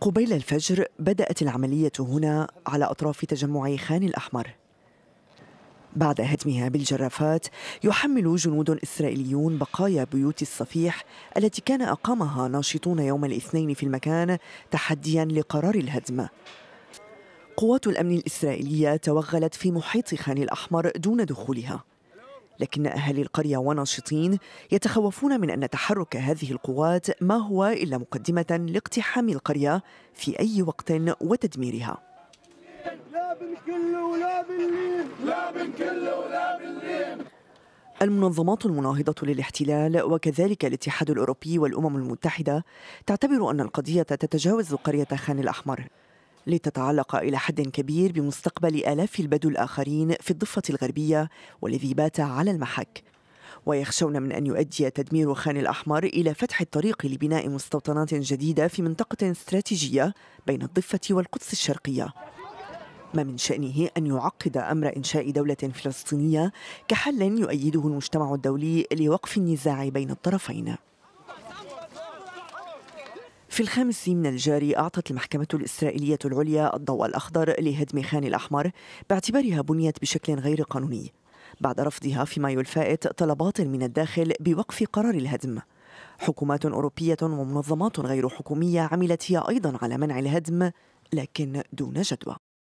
قبيل الفجر بدأت العملية هنا على أطراف تجمع خان الأحمر بعد هدمها بالجرافات يحمل جنود إسرائيليون بقايا بيوت الصفيح التي كان أقامها ناشطون يوم الاثنين في المكان تحديا لقرار الهدم قوات الأمن الإسرائيلية توغلت في محيط خان الأحمر دون دخولها لكن أهالي القرية وناشطين يتخوفون من أن تحرك هذه القوات ما هو إلا مقدمة لاقتحام القرية في أي وقت وتدميرها لا ولا بالليل لا ولا بالليل المنظمات المناهضة للاحتلال وكذلك الاتحاد الأوروبي والأمم المتحدة تعتبر أن القضية تتجاوز قرية خان الأحمر لتتعلق إلى حد كبير بمستقبل آلاف البدو الآخرين في الضفة الغربية والذي بات على المحك ويخشون من أن يؤدي تدمير خان الأحمر إلى فتح الطريق لبناء مستوطنات جديدة في منطقة استراتيجية بين الضفة والقدس الشرقية ما من شأنه أن يعقد أمر إنشاء دولة فلسطينية كحل يؤيده المجتمع الدولي لوقف النزاع بين الطرفين في الخامس من الجاري أعطت المحكمة الإسرائيلية العليا الضوء الأخضر لهدم خان الأحمر باعتبارها بنيت بشكل غير قانوني بعد رفضها في مايو الفائت طلبات من الداخل بوقف قرار الهدم حكومات أوروبية ومنظمات غير حكومية عملت هي أيضا على منع الهدم لكن دون جدوى